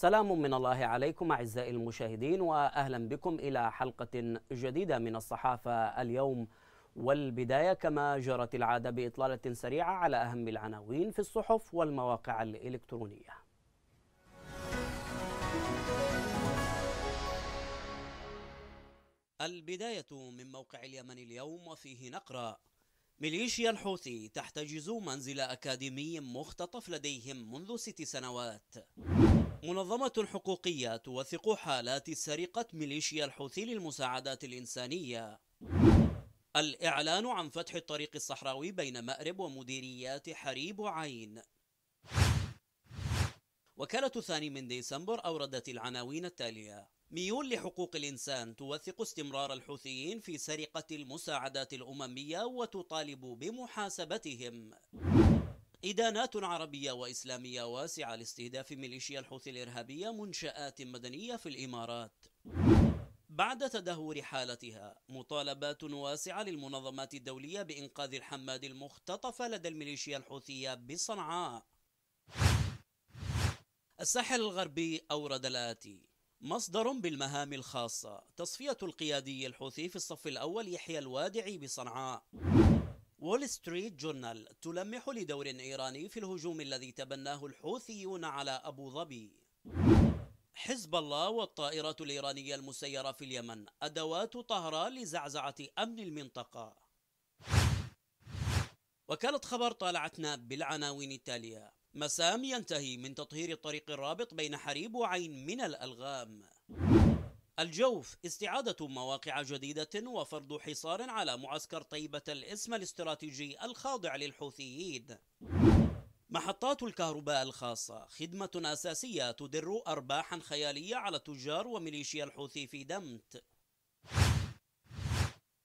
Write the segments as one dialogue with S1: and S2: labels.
S1: سلام من الله عليكم أعزائي المشاهدين وأهلا بكم إلى حلقة جديدة من الصحافة اليوم والبداية كما جرت العادة بإطلالة سريعة على أهم العناوين في الصحف والمواقع الإلكترونية البداية من موقع اليمن اليوم وفيه نقرأ ميليشيا الحوثي تحتجز منزل أكاديمي مختطف لديهم منذ ست سنوات منظمة حقوقية توثق حالات سرقة ميليشيا الحوثي للمساعدات الإنسانية الإعلان عن فتح الطريق الصحراوي بين مأرب ومديريات حريب وعين وكالة ثاني من ديسمبر أوردت العناوين التالية ميول لحقوق الإنسان توثق استمرار الحوثيين في سرقة المساعدات الأممية وتطالب بمحاسبتهم إدانات عربية وإسلامية واسعة لاستهداف ميليشيا الحوثي الإرهابية منشآت مدنية في الإمارات بعد تدهور حالتها مطالبات واسعة للمنظمات الدولية بإنقاذ الحماد المختطف لدى الميليشيا الحوثية بصنعاء الساحل الغربي أورد الآتي مصدر بالمهام الخاصة تصفية القيادي الحوثي في الصف الأول يحيى الوادعي بصنعاء وول ستريت جورنال تلمح لدور إيراني في الهجوم الذي تبناه الحوثيون على أبو ظبي حزب الله والطائرات الإيرانية المسيرة في اليمن أدوات طهران لزعزعة أمن المنطقة وكالة خبر طالعتنا بالعناوين التالية مسام ينتهي من تطهير الطريق الرابط بين حريب وعين من الألغام الجوف استعادة مواقع جديدة وفرض حصار على معسكر طيبة الاسم الاستراتيجي الخاضع للحوثيين محطات الكهرباء الخاصة خدمة أساسية تدر أرباحا خيالية على تجار وميليشيا الحوثي في دمت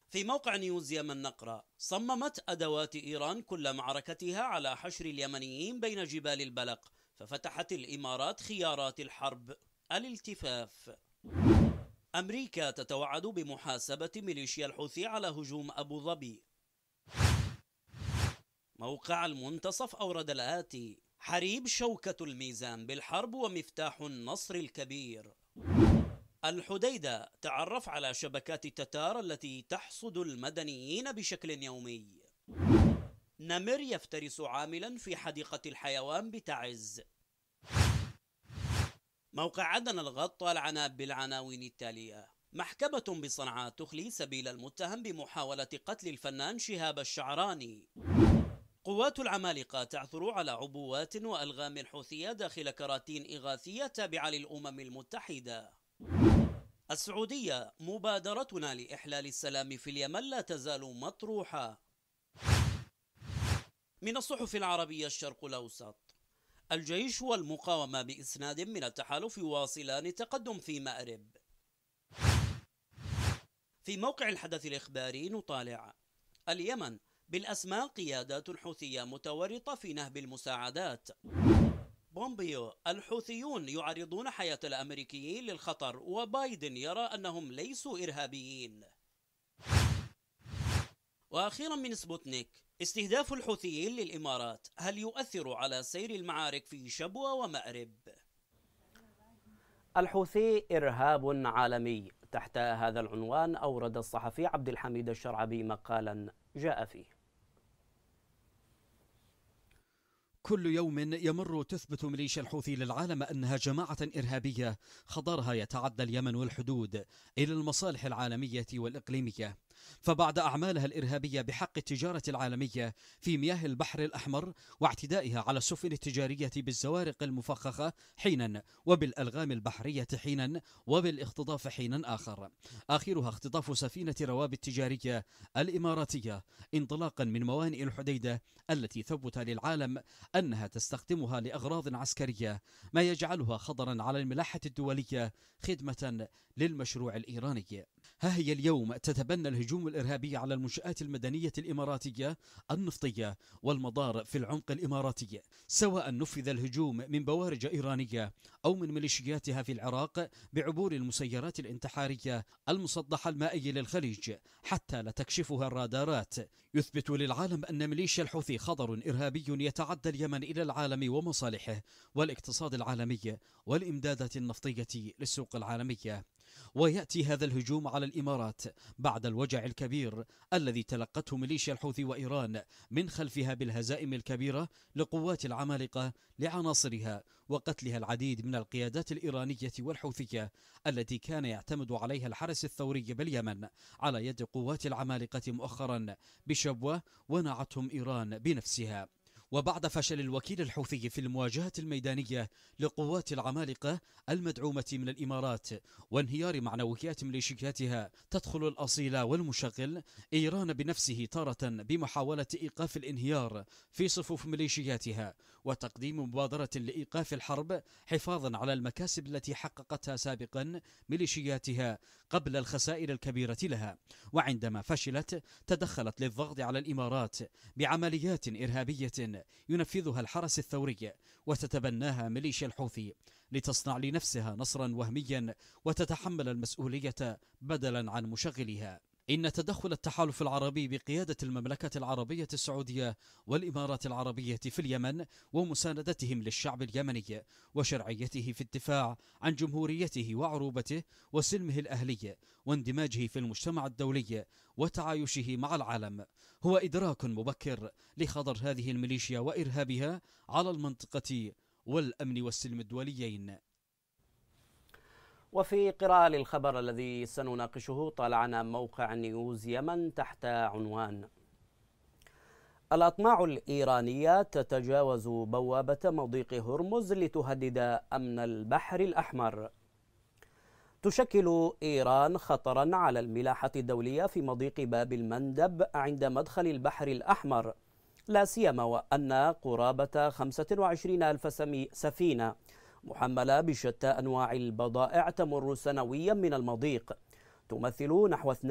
S1: في موقع نيوز يمن نقرأ صممت أدوات إيران كل معركتها على حشر اليمنيين بين جبال البلق ففتحت الإمارات خيارات الحرب الالتفاف أمريكا تتوعد بمحاسبة ميليشيا الحوثي على هجوم أبو ظبي موقع المنتصف أورد الآتي حريب شوكة الميزان بالحرب ومفتاح النصر الكبير الحديدة تعرف على شبكات التتار التي تحصد المدنيين بشكل يومي نمر يفترس عاملا في حديقة الحيوان بتعز موقع عدن الغط طالعنا بالعناوين التالية محكمة بصنعاء تخلي سبيل المتهم بمحاولة قتل الفنان شهاب الشعراني قوات العمالقة تعثر على عبوات وألغام حوثية داخل كراتين إغاثية تابعة للأمم المتحدة السعودية مبادرتنا لإحلال السلام في اليمن لا تزال مطروحة من الصحف العربية الشرق الأوسط الجيش والمقاومة بإسناد من التحالف واصلان التقدم في مأرب في موقع الحدث الإخباري نطالع اليمن بالأسماء قيادات حوثية متورطة في نهب المساعدات بومبيو الحوثيون يعرضون حياة الأمريكيين للخطر وبايدن يرى أنهم ليسوا إرهابيين وأخيرا من سبوتنيك استهداف الحوثيين للإمارات هل يؤثر على سير المعارك في شبوة ومأرب؟ الحوثي إرهاب عالمي تحت هذا العنوان أورد الصحفي عبد الحميد
S2: الشرعبي مقالا جاء فيه كل يوم يمر تثبت ميليشيا الحوثي للعالم أنها جماعة إرهابية خضرها يتعدى اليمن والحدود إلى المصالح العالمية والإقليمية فبعد أعمالها الإرهابية بحق التجارة العالمية في مياه البحر الأحمر واعتدائها على السفن التجارية بالزوارق المفخخة حينا وبالألغام البحرية حينا وبالاختطاف حينا آخر آخرها اختطاف سفينة روابط التجارية الإماراتية انطلاقا من موانئ الحديدة التي ثبت للعالم أنها تستخدمها لأغراض عسكرية ما يجعلها خطرا على الملاحة الدولية خدمة للمشروع الإيراني ها هي اليوم تتبنى الهجوم الهجوم الإرهابي على المنشآت المدنية الإماراتية النفطية والمضار في العمق الإماراتي سواء نفذ الهجوم من بوارج إيرانية أو من ميليشياتها في العراق بعبور المسيرات الانتحارية المسطحة المائية للخليج حتى لا تكشفها الرادارات يثبت للعالم أن ميليشيا الحوثي خطر إرهابي يتعدى اليمن إلى العالم ومصالحه والاقتصاد العالمي والإمدادات النفطية للسوق العالمية ويأتي هذا الهجوم على الإمارات بعد الوجع الكبير الذي تلقته ميليشيا الحوثي وإيران من خلفها بالهزائم الكبيرة لقوات العمالقة لعناصرها وقتلها العديد من القيادات الإيرانية والحوثية التي كان يعتمد عليها الحرس الثوري باليمن على يد قوات العمالقة مؤخرا بشبوة ونعتهم إيران بنفسها وبعد فشل الوكيل الحوثي في المواجهة الميدانية لقوات العمالقة المدعومة من الإمارات وانهيار معنويات ميليشياتها تدخل الأصيلة والمشغل إيران بنفسه تارة بمحاولة إيقاف الانهيار في صفوف ميليشياتها وتقديم مبادرة لإيقاف الحرب حفاظا على المكاسب التي حققتها سابقا ميليشياتها قبل الخسائر الكبيرة لها وعندما فشلت تدخلت للضغط على الإمارات بعمليات إرهابية ينفذها الحرس الثوري وتتبناها ميليشيا الحوثي لتصنع لنفسها نصرا وهميا وتتحمل المسؤولية بدلا عن مشغلها إن تدخل التحالف العربي بقيادة المملكة العربية السعودية والإمارات العربية في اليمن ومساندتهم للشعب اليمني وشرعيته في الدفاع عن جمهوريته وعروبته وسلمه الأهلي واندماجه في المجتمع الدولي وتعايشه مع العالم هو إدراك مبكر لخطر هذه الميليشيا وإرهابها على المنطقة والأمن والسلم الدوليين
S1: وفي قراءة للخبر الذي سنناقشه طالعنا موقع نيوز يمن تحت عنوان الأطماع الإيرانية تتجاوز بوابة مضيق هرمز لتهدد أمن البحر الأحمر تشكل إيران خطرا على الملاحة الدولية في مضيق باب المندب عند مدخل البحر الأحمر لا سيما وأن قرابة 25 ألف سفينة محملة بشتى أنواع البضائع تمر سنويا من المضيق تمثل نحو 12%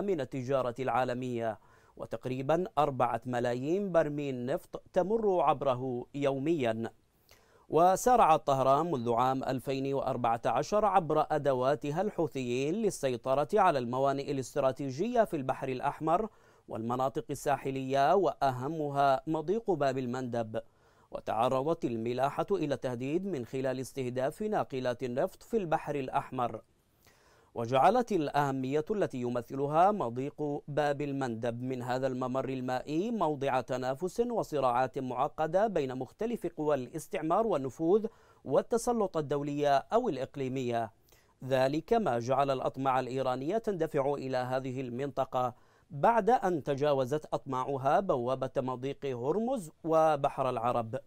S1: من التجارة العالمية وتقريبا 4 ملايين برميل نفط تمر عبره يوميا وسارعت طهران منذ عام 2014 عبر أدواتها الحوثيين للسيطرة على الموانئ الاستراتيجية في البحر الأحمر والمناطق الساحلية وأهمها مضيق باب المندب وتعرضت الملاحة إلى التهديد من خلال استهداف ناقلات النفط في البحر الأحمر وجعلت الأهمية التي يمثلها مضيق باب المندب من هذا الممر المائي موضع تنافس وصراعات معقدة بين مختلف قوى الاستعمار والنفوذ والتسلط الدولية أو الإقليمية ذلك ما جعل الأطماع الإيرانية تندفع إلى هذه المنطقة بعد أن تجاوزت أطماعها بوابة مضيق هرمز وبحر العرب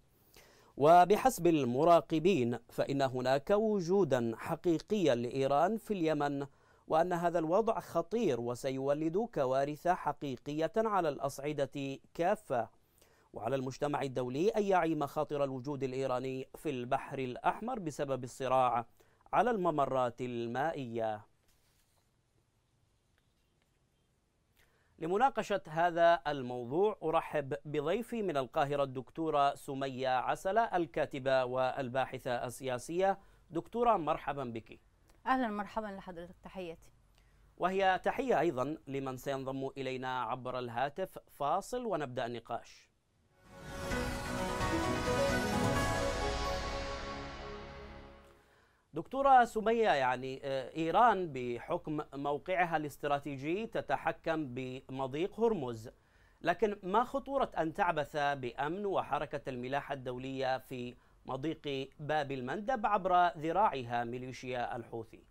S1: وبحسب المراقبين فإن هناك وجودا حقيقيا لإيران في اليمن وأن هذا الوضع خطير وسيولد كوارث حقيقية على الأصعدة كافة وعلى المجتمع الدولي أن يعي مخاطر الوجود الإيراني في البحر الأحمر بسبب الصراع على الممرات المائية لمناقشة هذا الموضوع أرحب بضيفي من القاهرة الدكتورة سمية عسلة الكاتبة والباحثة السياسية دكتورة مرحبا بك
S3: أهلا مرحبا لحضرتك تحياتي
S1: وهي تحية أيضا لمن سينضم إلينا عبر الهاتف فاصل ونبدأ النقاش دكتورة سمية يعني آه، إيران بحكم موقعها الاستراتيجي تتحكم بمضيق هرمز لكن ما خطورة أن تعبث بأمن وحركة الملاحة الدولية في مضيق باب المندب عبر ذراعها ميليشيا الحوثي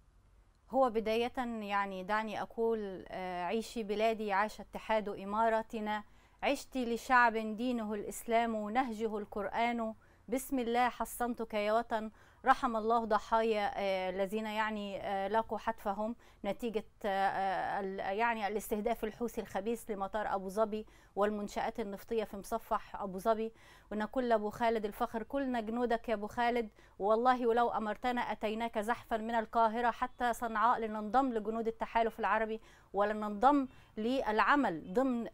S3: هو بداية يعني دعني أقول آه، عيشي بلادي عاش اتحاد إمارتنا عشت لشعب دينه الإسلام نهجه القرآن بسم الله حصنتك يا وطن رحم الله ضحايا آه، الذين يعني آه، لاقوا حتفهم نتيجة آه، يعني الاستهداف الحوثي الخبيث لمطار أبو ظبي والمنشآت النفطية في مصفح أبو ظبي ونقول لأبو خالد الفخر كلنا جنودك يا أبو خالد والله ولو أمرتنا أتيناك زحفا من القاهرة حتى صنعاء لننضم لجنود التحالف العربي ولننضم للعمل ضمن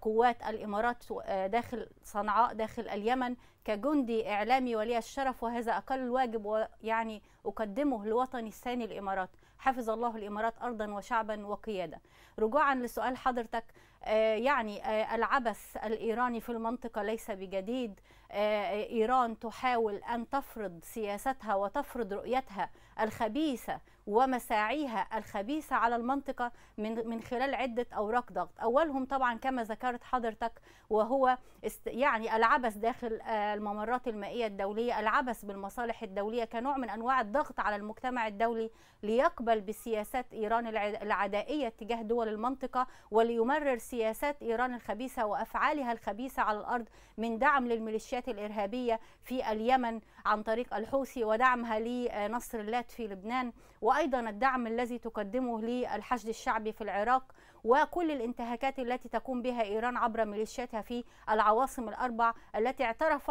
S3: قوات الإمارات داخل صنعاء داخل اليمن كجندي إعلامي ولي الشرف وهذا أقل واجب يعني أقدمه لوطني الثاني الإمارات حفظ الله الإمارات أرضا وشعبا وقيادة رجوعا لسؤال حضرتك آه، يعني آه، العبث الإيراني في المنطقة ليس بجديد آه، إيران تحاول أن تفرض سياستها وتفرض رؤيتها الخبيثة ومساعيها الخبيثه على المنطقه من من خلال عده اوراق ضغط اولهم طبعا كما ذكرت حضرتك وهو يعني العبث داخل آه، الممرات المائيه الدوليه العبث بالمصالح الدوليه كنوع من انواع الضغط على المجتمع الدولي ليقبل بسياسات ايران العدائيه تجاه دول المنطقه وليمرر سياسات ايران الخبيثه وافعالها الخبيثه على الارض من دعم للميليشيات الارهابيه في اليمن عن طريق الحوثي ودعمها لنصر الله في لبنان و وايضا الدعم الذي تقدمه للحشد الشعبي في العراق وكل الانتهاكات التي تقوم بها ايران عبر ميليشياتها في العواصم الاربع التي اعترف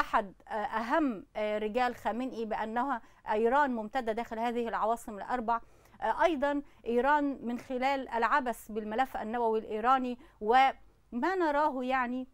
S3: احد آه، اهم آه، رجال خامنئي بانها ايران ممتده داخل هذه العواصم الاربع آه، ايضا ايران من خلال العبث بالملف النووي الايراني وما نراه يعني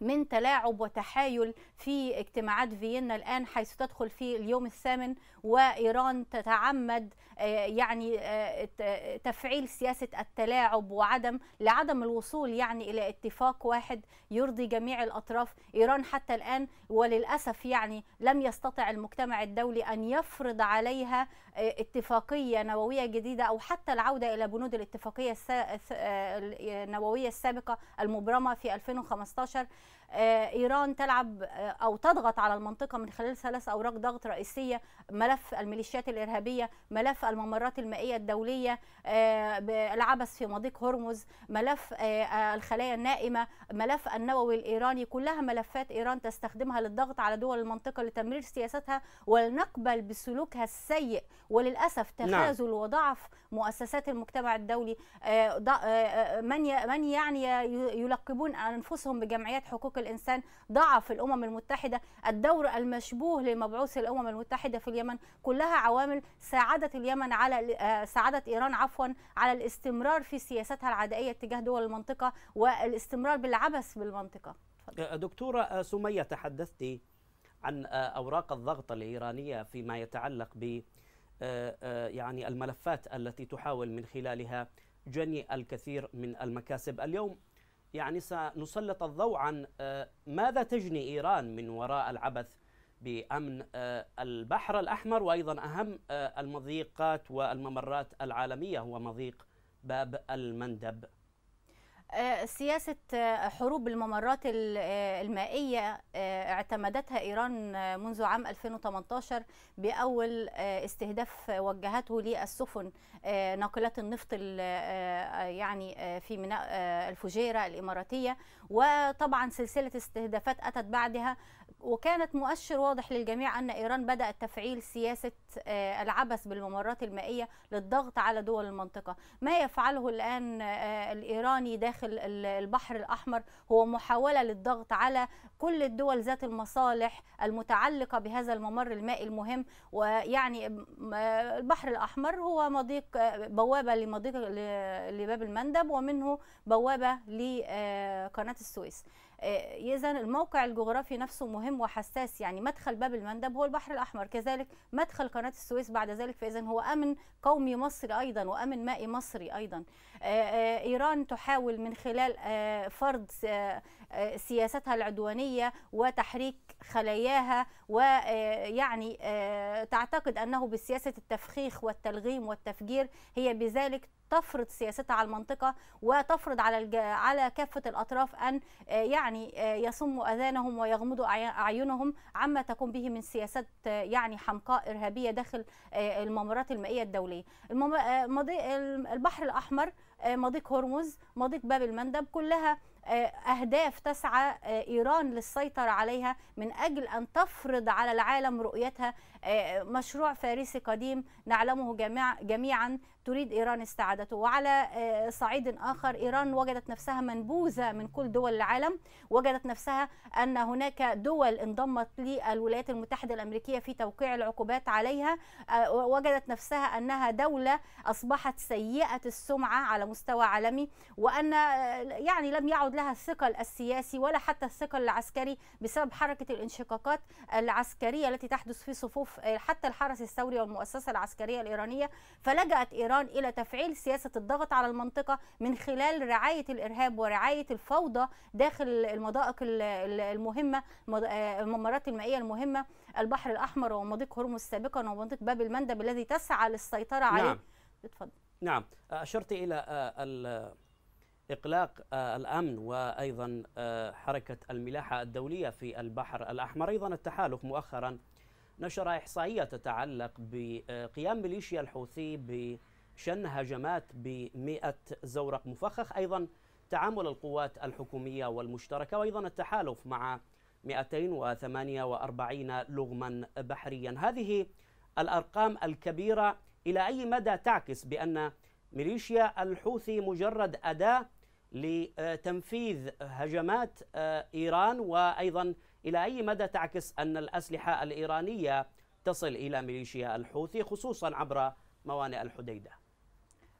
S3: من تلاعب وتحايل في اجتماعات فيينا الان حيث تدخل في اليوم الثامن وايران تتعمد آه، يعني آه، تفعيل سياسه التلاعب وعدم لعدم الوصول يعني الى اتفاق واحد يرضي جميع الاطراف، ايران حتى الان وللاسف يعني لم يستطع المجتمع الدولي ان يفرض عليها اتفاقيه نوويه جديده او حتى العوده الى بنود الاتفاقيه آه، آه، النوويه السابقه المبرمه في 2015 آه، ايران تلعب آه، او تضغط على المنطقه من خلال ثلاث اوراق ضغط رئيسيه ملف الميليشيات الارهابيه ملف الممرات المائيه الدوليه آه، العبث في مضيق هرمز ملف الخلايا النائمه ملف النووي الايراني كلها ملفات ايران تستخدمها للضغط على دول المنطقه لتمرير سياستها ولنقبل بسلوكها السيء وللاسف تخاذل نعم. وضعف مؤسسات المجتمع الدولي من من يعني يلقبون انفسهم بجمعيات حقوق حقوق الإنسان ضعف الأمم المتحدة الدور المشبوه لمبعوث الأمم المتحدة في اليمن كلها عوامل ساعدت اليمن على آه، ساعدت إيران عفوا على الاستمرار في سياستها العدائية تجاه دول المنطقة والاستمرار بالعبث بالمنطقة
S1: آه، دكتورة آه، سمية تحدثت عن أوراق الضغط الإيرانية فيما يتعلق ب يعني الملفات التي تحاول من خلالها جني الكثير من المكاسب اليوم يعني سنسلط الضوء عن آه، ماذا تجني إيران من وراء العبث بأمن آه، البحر الأحمر وأيضا أهم آه، المضيقات والممرات العالمية هو مضيق باب المندب
S3: آه، سياسة آه، حروب الممرات آه، المائية اعتمدتها إيران منذ عام 2018 بأول استهداف وجهته للسفن ناقلات النفط يعني في ميناء الفجيرة الإماراتية وطبعا سلسلة استهدافات أتت بعدها وكانت مؤشر واضح للجميع أن إيران بدأت تفعيل سياسة آه، العبث بالممرات المائية للضغط على دول المنطقة ما يفعله الآن آه، الإيراني داخل البحر الأحمر هو محاولة للضغط على كل الدول ذات المصالح المتعلقة بهذا الممر المائي المهم ويعني آه، البحر الأحمر هو مضيق بوابة لمضيق لباب المندب ومنه بوابة لقناة السويس آه، اذا الموقع الجغرافي نفسه مهم وحساس يعني مدخل باب المندب هو البحر الاحمر كذلك مدخل قناه السويس بعد ذلك فاذا هو امن قومي مصري ايضا وامن مائي مصري ايضا آه، آه، ايران تحاول من خلال فرض آه، سياستها العدوانية وتحريك خلاياها ويعني آه، آه، تعتقد أنه بسياسة التفخيخ والتلغيم والتفجير هي بذلك تفرض سياستها على المنطقة وتفرض على الج... على كافة الأطراف أن يعني يصموا أذانهم ويغمضوا أعينهم عما تقوم به من سياسات يعني حمقاء إرهابية داخل الممرات المائية الدولية المم... البحر الأحمر مضيق هرمز مضيق باب المندب كلها آه، أهداف تسعى آه، إيران للسيطرة عليها من أجل أن تفرض على العالم رؤيتها آه، مشروع فارسي قديم نعلمه جميعا تريد إيران استعادته وعلى آه، صعيد آخر إيران وجدت نفسها منبوذة من كل دول العالم وجدت نفسها أن هناك دول انضمت للولايات المتحدة الأمريكية في توقيع العقوبات عليها آه، وجدت نفسها أنها دولة أصبحت سيئة السمعة على مستوى عالمي وأن آه، يعني لم يعد لها الثقل السياسي ولا حتى الثقل العسكري بسبب حركة الانشقاقات العسكرية التي تحدث في صفوف حتى الحرس الثوري والمؤسسة العسكرية الإيرانية فلجأت إيران إيران إلى تفعيل سياسة الضغط على المنطقة من خلال رعاية الإرهاب ورعاية الفوضى داخل المضائق المهمة آه، الممرات المائية المهمة البحر الأحمر ومضيق هرمز سابقا ومضيق باب المندب الذي تسعى للسيطرة عليه نعم. اتفضل
S1: نعم أشرت إلى آه، إقلاق آه، الأمن وأيضا حركة الملاحة الدولية في البحر الأحمر أيضا التحالف مؤخرا نشر إحصائية تتعلق بقيام ميليشيا الحوثي ب شن هجمات بمئة زورق مفخخ أيضا تعامل القوات الحكومية والمشتركة وأيضا التحالف مع 248 لغما بحريا هذه الأرقام الكبيرة إلى أي مدى تعكس بأن ميليشيا الحوثي مجرد أداة لتنفيذ هجمات آه، إيران وأيضا إلى أي مدى تعكس أن الأسلحة الإيرانية تصل إلى ميليشيا الحوثي خصوصا عبر موانئ الحديده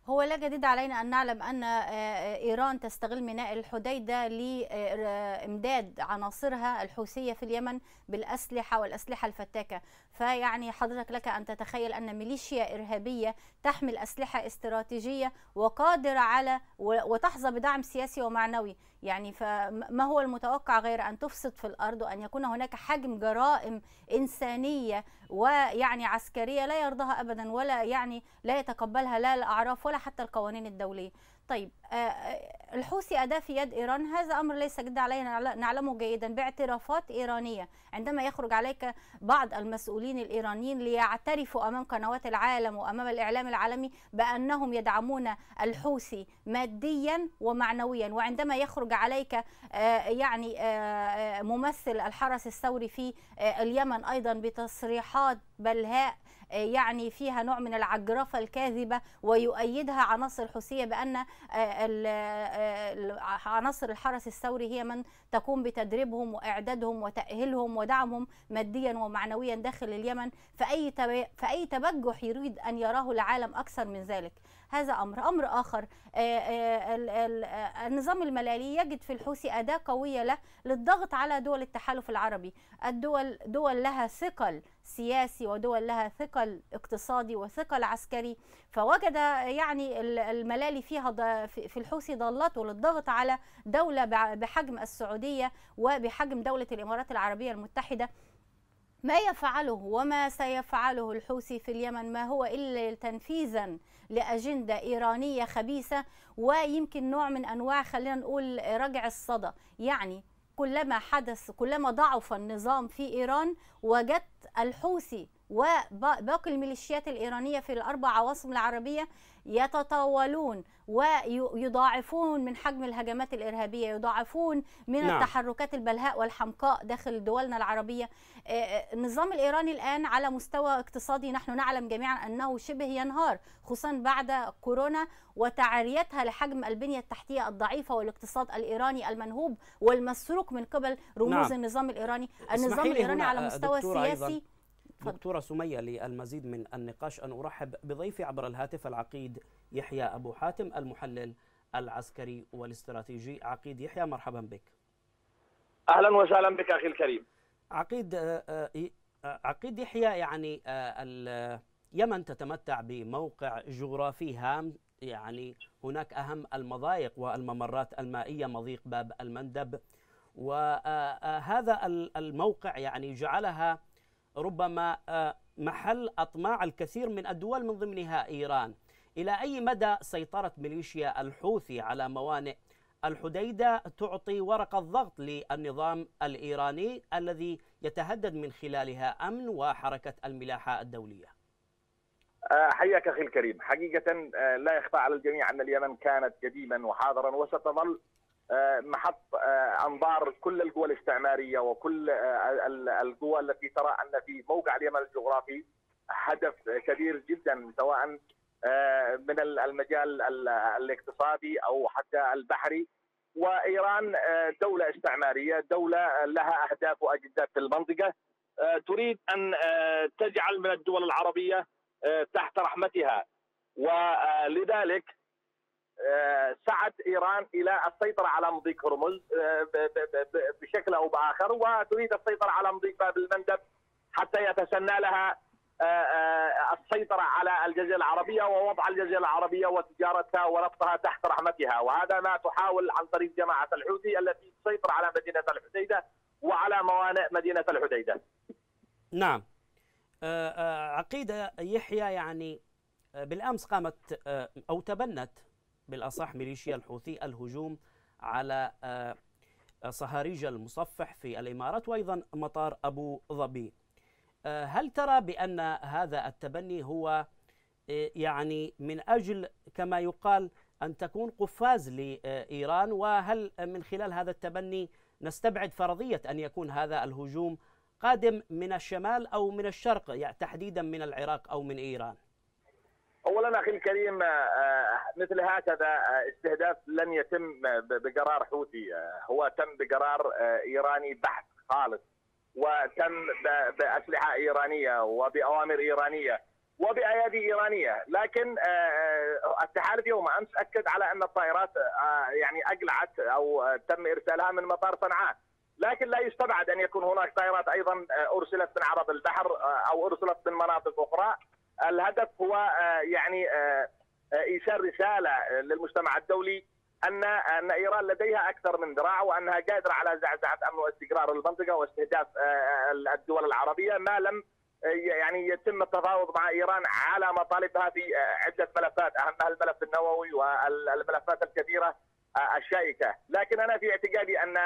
S3: هو لا جديد علينا أن نعلم أن آه، آه، إيران تستغل ميناء الحديدة لإمداد آه، عناصرها الحوثية في اليمن بالأسلحة والأسلحة الفتاكة فيعني حضرتك لك أن تتخيل أن ميليشيا إرهابية تحمل أسلحة استراتيجية وقادرة على وتحظى بدعم سياسي ومعنوي يعني فما هو المتوقع غير أن تفسد في الأرض وأن يكون هناك حجم جرائم إنسانية ويعني عسكرية لا يرضاها أبدا ولا يعني لا يتقبلها لا الأعراف ولا حتى القوانين الدولية طيب آه، آه، الحوثي أداة في يد إيران هذا أمر ليس جدا علينا نعلمه جيدا باعترافات إيرانية عندما يخرج عليك بعض المسؤولين الإيرانيين ليعترفوا أمام قنوات العالم وأمام الإعلام العالمي بأنهم يدعمون الحوثي ماديا ومعنويا وعندما يخرج عليك آه، يعني آه، آه، ممثل الحرس الثوري في اليمن أيضا بتصريحات بلهاء آه، يعني فيها نوع من العجرفة الكاذبة ويؤيدها عناصر الحوثية بأن آه، آه، عناصر الحرس الثوري هي من تقوم بتدريبهم وإعدادهم وتأهيلهم ودعمهم ماديا ومعنويا داخل اليمن فأي فأي تبجح يريد أن يراه العالم أكثر من ذلك هذا أمر أمر آخر النظام الملالي يجد في الحوثي أداة قوية له للضغط على دول التحالف العربي الدول دول لها ثقل سياسي ودول لها ثقل اقتصادي وثقل عسكري فوجد يعني الملالي فيها في الحوثي ضالته للضغط على دولة بحجم السعودية وبحجم دولة الإمارات العربية المتحدة ما يفعله وما سيفعله الحوثي في اليمن ما هو إلا تنفيذا لأجندة إيرانية خبيثة ويمكن نوع من أنواع خلينا نقول رجع الصدى يعني كلما حدث كلما ضعف النظام في إيران وجدت الحوثي وباقي الميليشيات الإيرانية في الأربع عواصم العربية يتطاولون ويضاعفون من حجم الهجمات الإرهابية يضاعفون من نعم. التحركات البلهاء والحمقاء داخل دولنا العربية آه، آه، النظام الإيراني الآن على مستوى اقتصادي نحن نعلم جميعا أنه شبه ينهار خصوصا بعد كورونا وتعريتها لحجم البنية التحتية الضعيفة والاقتصاد الإيراني المنهوب والمسروق من قبل رموز نعم. النظام الإيراني النظام الإيراني على مستوى سياسي أيضاً.
S1: دكتورة سمية للمزيد من النقاش أن أرحب بضيفي عبر الهاتف العقيد يحيى أبو حاتم المحلل العسكري والاستراتيجي عقيد يحيى مرحبا بك
S4: أهلا وسهلا بك أخي الكريم
S1: عقيد آه، آه، آه، عقيد يحيى يعني اليمن تتمتع بموقع جغرافي هام يعني هناك أهم المضايق والممرات المائية مضيق باب المندب وهذا الموقع يعني جعلها ربما آه، محل أطماع الكثير من الدول من ضمنها إيران إلى أي مدى سيطرة ميليشيا الحوثي على موانئ الحديدة تعطي ورقة ضغط للنظام الإيراني الذي يتهدد من خلالها أمن وحركة الملاحة الدولية
S4: آه، حياك أخي الكريم حقيقة آه، لا يخفى على الجميع أن اليمن كانت قديما وحاضرا وستظل آه، محط آه، انظار كل القوى الاستعماريه وكل آه، القوى التي ترى ان في موقع اليمن الجغرافي هدف كبير جدا سواء من المجال الاقتصادي او حتى البحري وايران دوله استعماريه، دوله لها اهداف واجندات في المنطقه تريد ان تجعل من الدول العربيه تحت رحمتها ولذلك آه، سعت ايران الى السيطره على مضيق هرمز آه، بشكل او باخر وتريد السيطره على مضيق باب المندب حتى يتسنى لها آه، السيطره على الجزيره العربيه ووضع الجزيره العربيه وتجارتها ونفطها تحت رحمتها وهذا ما تحاول عن طريق جماعه الحوثي التي تسيطر على مدينه الحديده وعلى موانئ مدينه الحديده. نعم.
S1: عقيده يحيى يعني بالامس قامت او تبنت بالأصح ميليشيا الحوثي الهجوم على آه، صهاريج المصفح في الإمارات وأيضا مطار أبو ظبي آه، هل ترى بأن هذا التبني هو آه، يعني من أجل كما يقال أن تكون قفاز لإيران وهل من خلال هذا التبني نستبعد فرضية أن يكون هذا الهجوم قادم من الشمال أو من الشرق يعني تحديدا من العراق أو من إيران
S4: اولا اخي الكريم آه، آه، مثل هكذا آه، استهداف لن يتم بقرار حوثي هو تم بقرار ايراني بحت خالص وتم باسلحه ايرانيه وباوامر ايرانيه وبايادي ايرانيه لكن التحالف يوم امس اكد على ان الطائرات يعني اقلعت او تم ارسالها من مطار صنعاء لكن لا يستبعد ان يكون هناك طائرات ايضا ارسلت من عرب البحر او ارسلت من مناطق اخرى الهدف هو آه، يعني آه، آه، ايصال رساله للمجتمع الدولي ان ان ايران لديها اكثر من ذراع وانها قادره على زعزعه امن واستقرار المنطقه واستهداف الدول العربيه ما لم يعني يتم التفاوض مع ايران على مطالبها في عده ملفات اهمها الملف النووي والملفات الكثيره الشائكه، لكن انا في اعتقادي ان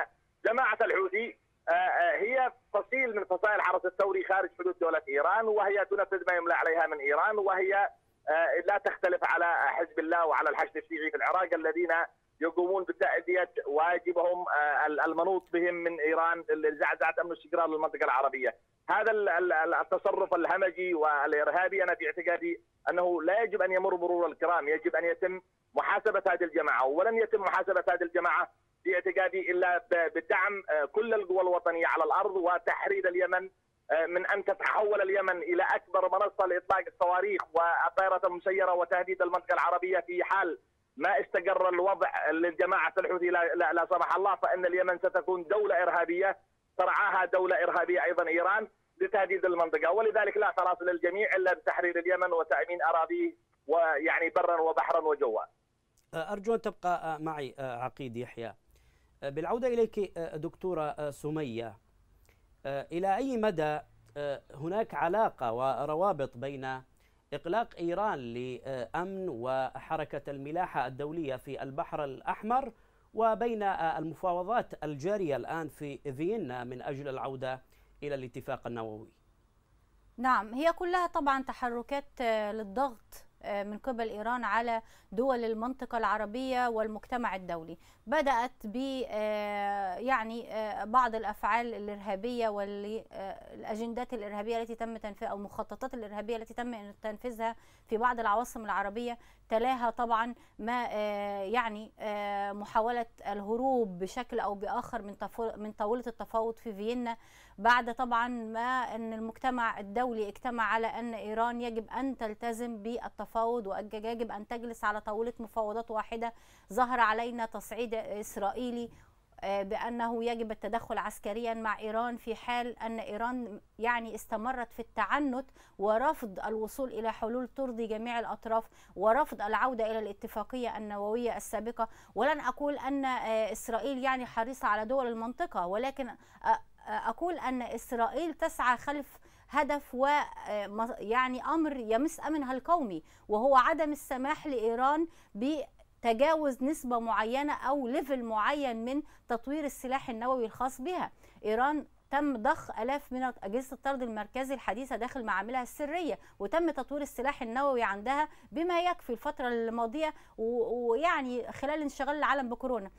S4: جماعه الحوثي آه، آه، هي فصيل من فصائل حرس الثوري خارج حدود دولة إيران وهي تنفذ ما يملى عليها من إيران وهي آه، لا تختلف على حزب الله وعلى الحشد الشيعي في العراق الذين يقومون بتأدية واجبهم المنوط بهم من إيران لزعزعة أمن واستقرار للمنطقة العربية هذا التصرف الهمجي والإرهابي أنا في اعتقادي أنه لا يجب أن يمر مرور الكرام يجب أن يتم محاسبة هذه الجماعة ولن يتم محاسبة هذه الجماعة باعتقادي الا بدعم آه، كل القوى الوطنيه على الارض وتحرير اليمن آه، من ان تتحول اليمن الى اكبر منصه لاطلاق الصواريخ والطائرات المسيره وتهديد المنطقه العربيه في حال ما استقر الوضع للجماعه الحوثي لا, لا, لا سمح الله فان اليمن ستكون دوله ارهابيه ترعاها دوله ارهابيه ايضا ايران لتهديد المنطقه ولذلك لا خلاص للجميع الا بتحرير اليمن وتامين اراضيه ويعني برا وبحرا وجوا.
S1: ارجو ان تبقى آه، معي عقيد يحيى. آه، بالعودة إليك آه، دكتورة آه، سمية إلى أي مدى هناك علاقة وروابط بين إقلاق إيران لأمن وحركة الملاحة الدولية في البحر الأحمر وبين المفاوضات الجارية الآن في فيينا من أجل العودة إلى الاتفاق النووي
S3: نعم هي كلها طبعا تحركات للضغط من قبل إيران على دول المنطقة العربية والمجتمع الدولي بدأت ب آه، يعني آه، بعض الأفعال الإرهابية والأجندات آه، الإرهابية التي تم تنفيذها أو المخططات الإرهابية التي تم تنفيذها في بعض العواصم العربية تلاها طبعا ما يعني محاولة الهروب بشكل أو بآخر من من طاولة التفاوض في فيينا بعد طبعا ما أن المجتمع الدولي اجتمع على أن إيران يجب أن تلتزم بالتفاوض ويجب أن تجلس على طاولة مفاوضات واحدة ظهر علينا تصعيد إسرائيلي آه، بأنه يجب التدخل عسكريا مع إيران في حال أن إيران يعني استمرت في التعنت ورفض الوصول إلى حلول ترضي جميع الأطراف ورفض العودة إلى الاتفاقية النووية السابقة ولن أقول أن آه، إسرائيل يعني حريصة على دول المنطقة ولكن آه، أقول أن إسرائيل تسعى خلف هدف و يعني امر يمس امنها القومي وهو عدم السماح لايران ب تجاوز نسبة معينة أو ليفل معين من تطوير السلاح النووي الخاص بها إيران تم ضخ الاف من اجهزه الطرد المركزي الحديثه داخل معاملها السريه وتم تطوير السلاح النووي عندها بما يكفي الفتره الماضيه ويعني خلال انشغال العالم بكورونا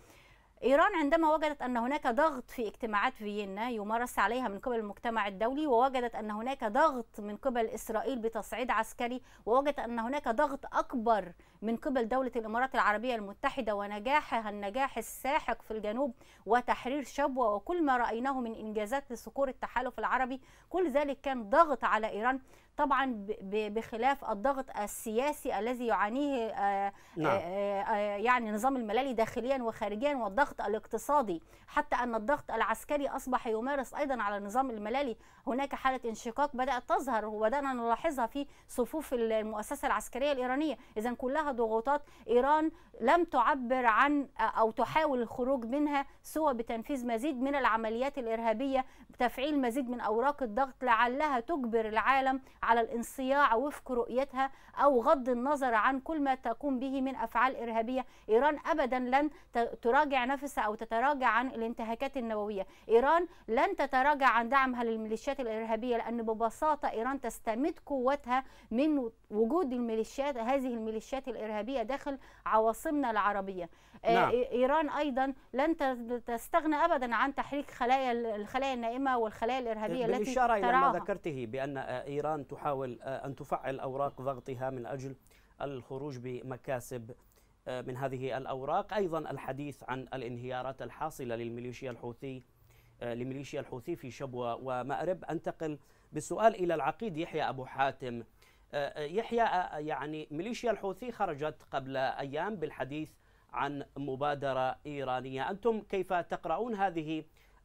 S3: إيران عندما وجدت أن هناك ضغط في اجتماعات فيينا يمارس عليها من قبل المجتمع الدولي ووجدت أن هناك ضغط من قبل إسرائيل بتصعيد عسكري ووجدت أن هناك ضغط أكبر من قبل دولة الإمارات العربية المتحدة ونجاحها النجاح الساحق في الجنوب وتحرير شبوة وكل ما رأيناه من إنجازات لصقور التحالف العربي كل ذلك كان ضغط على إيران طبعا بخلاف الضغط السياسي الذي يعانيه آه، آه، نعم. آه، يعني نظام الملالي داخليا وخارجيا والضغط الاقتصادي حتى أن الضغط العسكري أصبح يمارس أيضا على النظام الملالي هناك حالة انشقاق بدأت تظهر وبدأنا نلاحظها في صفوف المؤسسة العسكرية الإيرانية إذا كلها ضغوطات إيران لم تعبر عن أو تحاول الخروج منها سوى بتنفيذ مزيد من العمليات الإرهابية تفعيل مزيد من أوراق الضغط لعلها تجبر العالم على الانصياع وفق رؤيتها أو غض النظر عن كل ما تقوم به من أفعال إرهابية إيران أبدا لن تراجع نفسها أو تتراجع عن الانتهاكات النووية إيران لن تتراجع عن دعمها للميليشيات الإرهابية لأن ببساطة إيران تستمد قوتها من وجود الميليشيات هذه الميليشيات الارهابيه داخل عواصمنا العربيه آه، نعم. ايران ايضا لن تستغنى ابدا عن تحريك خلايا الخلايا النائمه والخلايا الارهابيه التي بالاشاره الى ما
S1: ذكرته بان آه، ايران تحاول آه، ان تفعل اوراق ضغطها من اجل الخروج بمكاسب من هذه الاوراق ايضا الحديث عن الانهيارات الحاصله للميليشيا الحوثي لميليشيا الحوثي في شبوه ومأرب انتقل بالسؤال الى العقيد يحيى ابو حاتم آه، آه، يحيى آه، يعني ميليشيا الحوثي خرجت قبل أيام بالحديث عن مبادرة إيرانية أنتم كيف تقرؤون هذه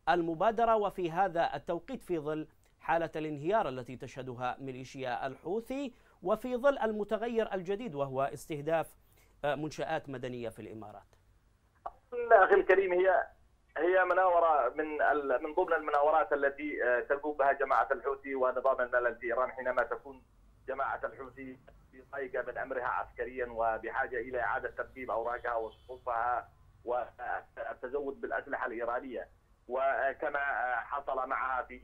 S1: المبادرة وفي هذا التوقيت في ظل حالة الانهيار التي تشهدها ميليشيا الحوثي وفي ظل المتغير الجديد وهو استهداف منشآت مدنية في الإمارات
S4: أخي الكريم هي هي مناورة من من ضمن المناورات التي تقوم بها جماعة الحوثي ونظام الملل في إيران حينما تكون جماعة الحوثي في من أمرها عسكريا وبحاجة إلى إعادة ترتيب أوراقها وصفوفها والتزود بالأسلحة الإيرانية وكما حصل معها في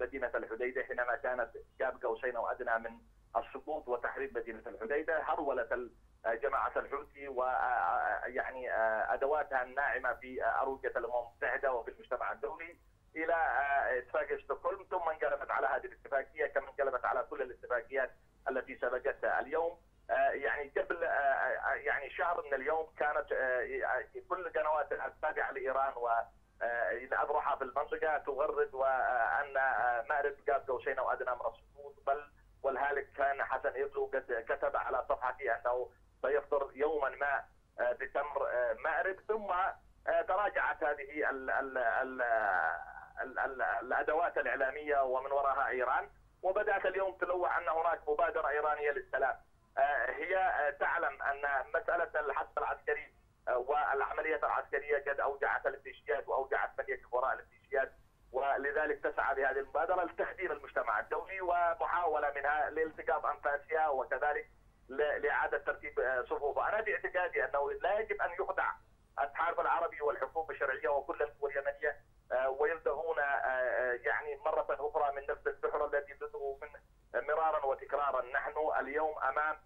S4: مدينة الحديدة حينما كانت جاب قوسين أو أدنى من السقوط وتحرير مدينة الحديدة هرولت جماعة الحوثي ويعني أدواتها الناعمة في أروقة الأمم المتحدة وفي المجتمع الدولي إلى اتفاق ستوكهولم ثم انقلبت على هذه الاتفاقية كما انقلبت على كل الاتفاقيات التي سبقتها اليوم آه، يعني قبل آه، آه، يعني شهر من اليوم كانت يعني كل القنوات التابعه لايران و الاضرحه في المنطقه تغرد وان مأرب قاب قوسين او ادنى من السقوط بل والهالك كان حسن ايغلو قد كتب على صفحته انه سيفطر يوما ما بتمر مأرب ثم تراجعت هذه الـ الـ الـ الادوات الاعلاميه ومن وراها ايران وبدات اليوم تلوح ان هناك مبادره ايرانيه للسلام آه، هي آه، تعلم ان مساله الحث العسكري آه، والعمليات العسكريه قد اوجعت الاتجاهات واوجعت من يجب وراء الاتجاهات ولذلك تسعى بهذه المبادره لتخدير المجتمع الدولي ومحاوله منها لالتقاط انفاسها وكذلك لاعاده ترتيب صفوفها، انا باعتقادي انه لا يجب ان يخدع الحرب العربي والحكومه الشرعيه وكل القوى اليمنيه آه، ويلدغون آه، آه، يعني مرة أخرى من نفس السحر الذي بدوا منه مرارا وتكرارا نحن اليوم أمام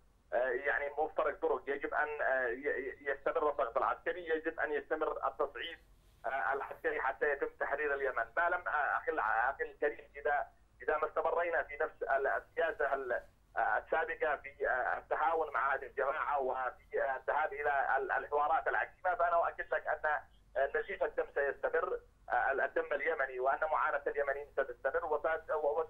S4: يعني مفترق طرق يجب أن يستمر الضغط العسكري يجب أن يستمر التصعيد العسكري حتى يتم تحرير اليمن ما لم أخي الأخي الكريم إذا إذا ما استمرينا في نفس السياسة السابقة في التهاون مع هذه الجماعة وفي الذهاب إلى الحوارات العكيمة فأنا أؤكد لك أن نزيف الدم سيستمر آه، الدم اليمني وان معاناه اليمنيين ستستمر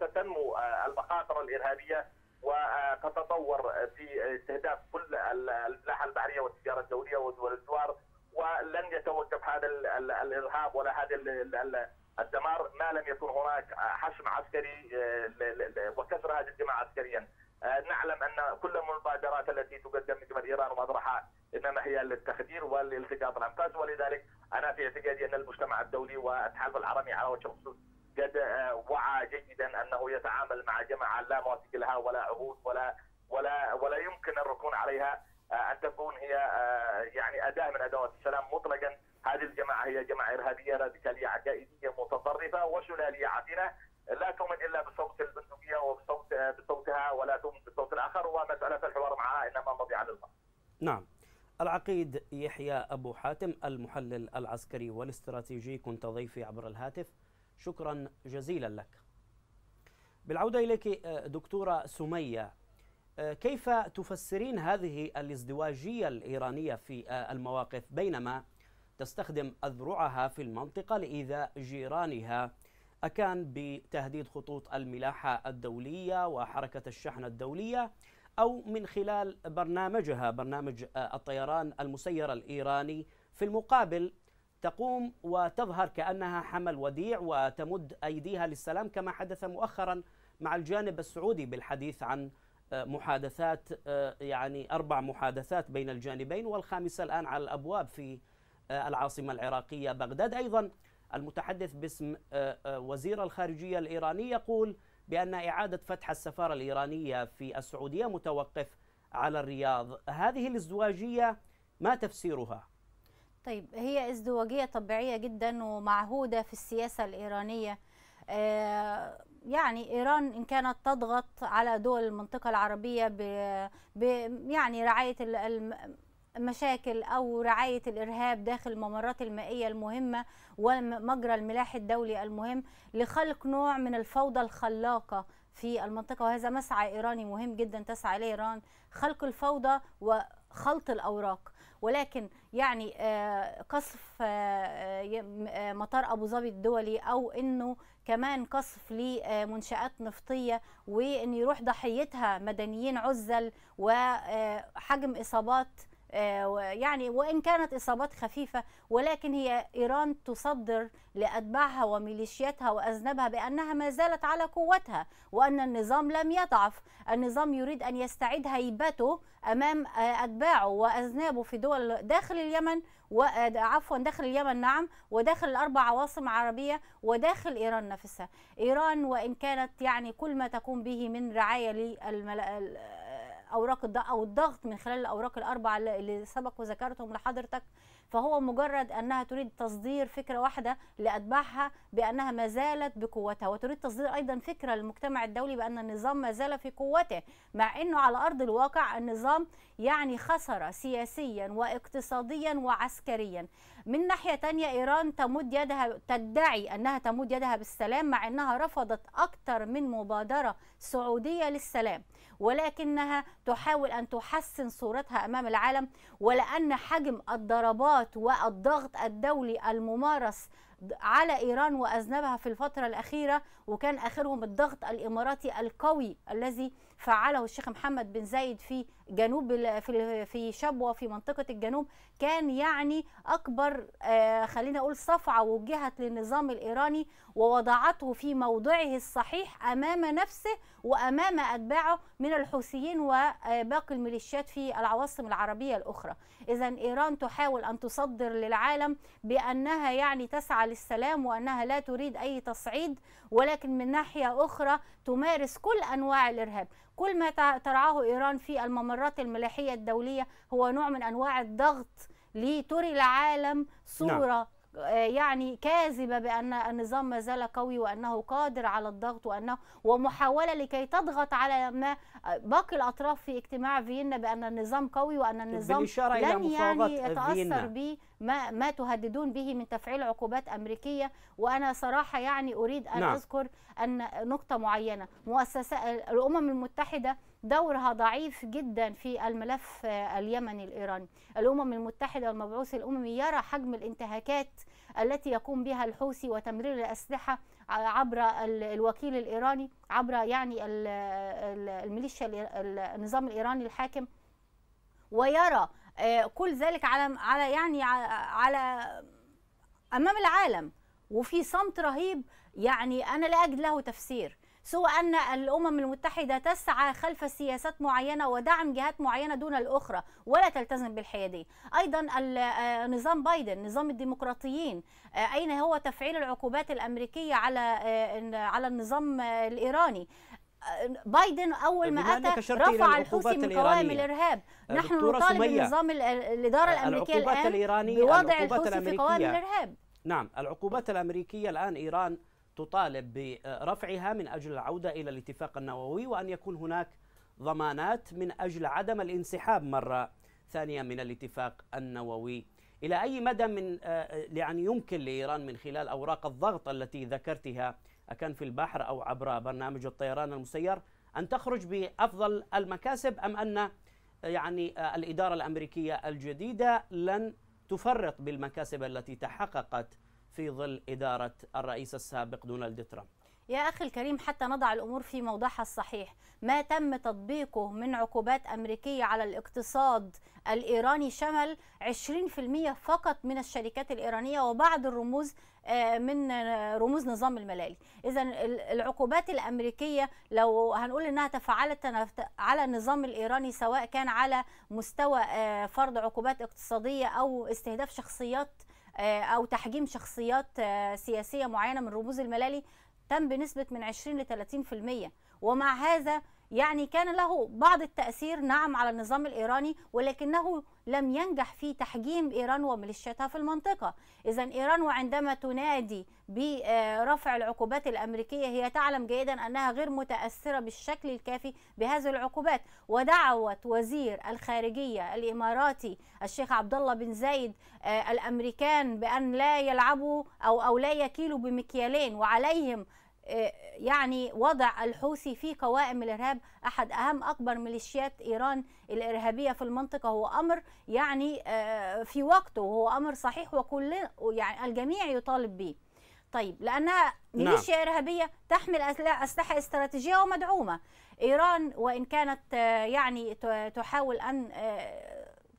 S4: وستنمو آه، المخاطر الارهابيه وتتطور في استهداف كل الملاحه البحريه والتجاره الدوليه ودول الجوار ولن يتوقف هذا الارهاب ولا هذا الدمار ما لم يكن هناك حشم عسكري آه،
S1: أبو حاتم المحلل العسكري والاستراتيجي كنت ضيفي عبر الهاتف شكرا جزيلا لك بالعودة إليك آه، دكتورة سمية آه، كيف تفسرين هذه الازدواجية الإيرانية في آه، المواقف بينما تستخدم أذرعها في المنطقة لإيذاء جيرانها أكان بتهديد خطوط الملاحة الدولية وحركة الشحن الدولية أو من خلال برنامجها برنامج آه، الطيران المسير الإيراني في المقابل تقوم وتظهر كأنها حمل وديع وتمد أيديها للسلام كما حدث مؤخرا مع الجانب السعودي بالحديث عن آه، محادثات آه، يعني أربع محادثات بين الجانبين والخامسة الآن على الأبواب في العاصمة العراقية بغداد أيضا المتحدث باسم وزير الخارجية الإيراني يقول بأن إعادة فتح السفارة الإيرانية في السعودية متوقف على الرياض هذه الازدواجية ما تفسيرها؟
S3: طيب هي ازدواجية طبيعية جدا ومعهودة في السياسة الإيرانية آه، يعني إيران إن كانت تضغط على دول المنطقة العربية ب يعني رعاية مشاكل أو رعاية الإرهاب داخل الممرات المائية المهمة ومجرى الملاح الدولي المهم لخلق نوع من الفوضى الخلاقة في المنطقة وهذا مسعى إيراني مهم جدا تسعى إليه إيران خلق الفوضى وخلط الأوراق ولكن يعني آه، قصف آه، آه، مطار ابو ظبي الدولي او انه كمان قصف لمنشات نفطيه وان يروح ضحيتها مدنيين عزل وحجم اصابات يعني وإن كانت إصابات خفيفة ولكن هي إيران تصدر لأتباعها وميليشياتها وأذنبها بأنها ما زالت على قوتها وأن النظام لم يضعف النظام يريد أن يستعيد هيبته أمام آه، أتباعه وأذنابه في دول داخل اليمن وعفوا آه، داخل اليمن نعم وداخل الأربع عواصم العربيه وداخل إيران نفسها إيران وإن كانت يعني كل ما تقوم به من رعاية للملأ اوراق او الضغط من خلال الاوراق الاربعه اللي سبق وذكرتهم لحضرتك فهو مجرد انها تريد تصدير فكره واحده لاتباعها بانها ما زالت بقوتها وتريد تصدير ايضا فكره للمجتمع الدولي بان النظام ما زال في قوته مع انه على ارض الواقع النظام يعني خسر سياسيا واقتصاديا وعسكريا من ناحية تانية إيران تمد يدها تدعي أنها تمد يدها بالسلام مع أنها رفضت أكثر من مبادرة سعودية للسلام ولكنها تحاول أن تحسن صورتها أمام العالم ولأن حجم الضربات والضغط الدولي الممارس على إيران وأذنبها في الفترة الأخيرة وكان آخرهم الضغط الإماراتي القوي الذي فعله الشيخ محمد بن زايد في جنوب في في شبوه في منطقه الجنوب كان يعني اكبر آه، خلينا اقول صفعه وجهت للنظام الايراني ووضعته في موضعه الصحيح امام نفسه وامام اتباعه من الحوثيين وباقي الميليشيات في العواصم العربيه الاخرى اذا ايران تحاول ان تصدر للعالم بانها يعني تسعى للسلام وانها لا تريد اي تصعيد ولكن من ناحيه اخرى تمارس كل انواع الارهاب كل ما ترعاه إيران في الممرات الملاحية الدولية هو نوع من أنواع الضغط لتري العالم نعم. صورة نعم. يعني كاذبة بأن النظام ما زال قوي وأنه قادر على الضغط وأنه ومحاولة لكي تضغط على ما باقي الأطراف في اجتماع فيينا بأن النظام قوي وأن النظام لن يعني يتأثر به ما, ما تهددون به من تفعيل عقوبات أمريكية وأنا صراحة يعني أريد أن نعم. أذكر أن نقطة معينة مؤسسة الأمم المتحدة دورها ضعيف جدا في الملف آه، اليمني الإيراني الأمم المتحدة والمبعوث الأممي يرى حجم الانتهاكات التي يقوم بها الحوثي وتمرير الأسلحة عبر الوكيل الإيراني عبر يعني الميليشيا النظام الإيراني الحاكم ويرى آه، كل ذلك على على يعني على امام العالم وفي صمت رهيب يعني انا لا اجد له تفسير سوى أن الأمم المتحدة تسعى خلف سياسات معينة ودعم جهات معينة دون الأخرى ولا تلتزم بالحيادية أيضا آه، نظام بايدن نظام الديمقراطيين آه، أين هو تفعيل العقوبات الأمريكية على آه، على النظام الإيراني بايدن اول ما اتى رفع الحوثي من قوائم الارهاب نحن نطالب النظام الاداره الامريكيه الان بوضع الحوثي في قوائم الارهاب
S1: نعم العقوبات الامريكيه الان ايران تطالب برفعها من أجل العودة إلى الاتفاق النووي وأن يكون هناك ضمانات من أجل عدم الانسحاب مرة ثانية من الاتفاق النووي إلى أي مدى من آه، آه، يعني يمكن لإيران من خلال أوراق الضغط التي ذكرتها أكان في البحر أو عبر برنامج الطيران المسير أن تخرج بأفضل المكاسب أم أن آه، يعني الإدارة الأمريكية الجديدة لن تفرط بالمكاسب التي تحققت في ظل إدارة الرئيس السابق دونالد ترامب
S3: يا أخي الكريم حتى نضع الأمور في موضعها الصحيح ما تم تطبيقه من عقوبات أمريكية على الاقتصاد الإيراني شمل 20% فقط من الشركات الإيرانية وبعض الرموز آه، من رموز نظام الملالي إذا العقوبات الأمريكية لو هنقول أنها تفعلت على النظام الإيراني سواء كان على مستوى آه، فرض عقوبات اقتصادية أو استهداف شخصيات آه، او تحجيم شخصيات آه، سياسيه معينه من رموز الملالي تم بنسبه من 20 ل 30% ومع هذا يعني كان له بعض التأثير نعم على النظام الإيراني ولكنه لم ينجح في تحجيم إيران وميليشياتها في المنطقة إذا إيران وعندما تنادي برفع العقوبات الأمريكية هي تعلم جيدا أنها غير متأثرة بالشكل الكافي بهذه العقوبات ودعوة وزير الخارجية الإماراتي الشيخ عبد الله بن زايد آه، الأمريكان بأن لا يلعبوا أو, أو لا يكيلوا بمكيالين وعليهم آه، يعني وضع الحوثي في قوائم الارهاب احد اهم اكبر ميليشيات ايران الارهابيه في المنطقه هو امر يعني آه، في وقته هو امر صحيح وكل يعني الجميع يطالب به طيب لانها نعم. ميليشيا نعم. ارهابيه تحمل اسلحه استراتيجيه ومدعومه ايران وان كانت آه، يعني تحاول ان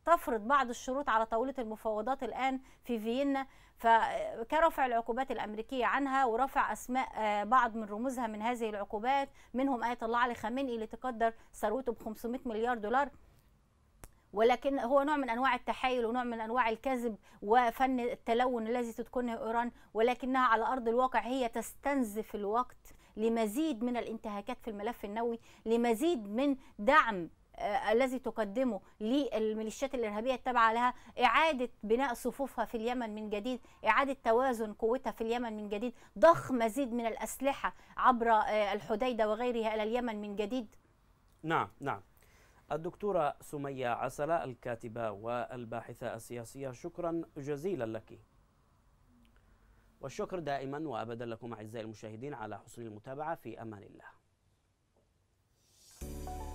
S3: تفرض بعض الشروط على طاولة المفاوضات الآن في فيينا فكرفع العقوبات الأمريكية عنها ورفع أسماء آه، بعض من رموزها من هذه العقوبات منهم آية الله علي خامنئي اللي تقدر ثروته ب 500 مليار دولار ولكن هو نوع من انواع التحايل ونوع من انواع الكذب وفن التلون الذي تتقنه ايران ولكنها على ارض الواقع هي تستنزف الوقت لمزيد من الانتهاكات في الملف النووي لمزيد من دعم آه، الذي تقدمه للميليشيات الارهابيه التابعه لها اعاده بناء صفوفها في اليمن من جديد اعاده توازن قوتها في اليمن من جديد ضخ مزيد من الاسلحه عبر آه، الحديده وغيرها الى اليمن من جديد
S1: نعم نعم الدكتوره سميه عسله الكاتبه والباحثه السياسيه شكرا جزيلا لك والشكر دائما وابدا لكم اعزائي المشاهدين على حسن المتابعه في امان الله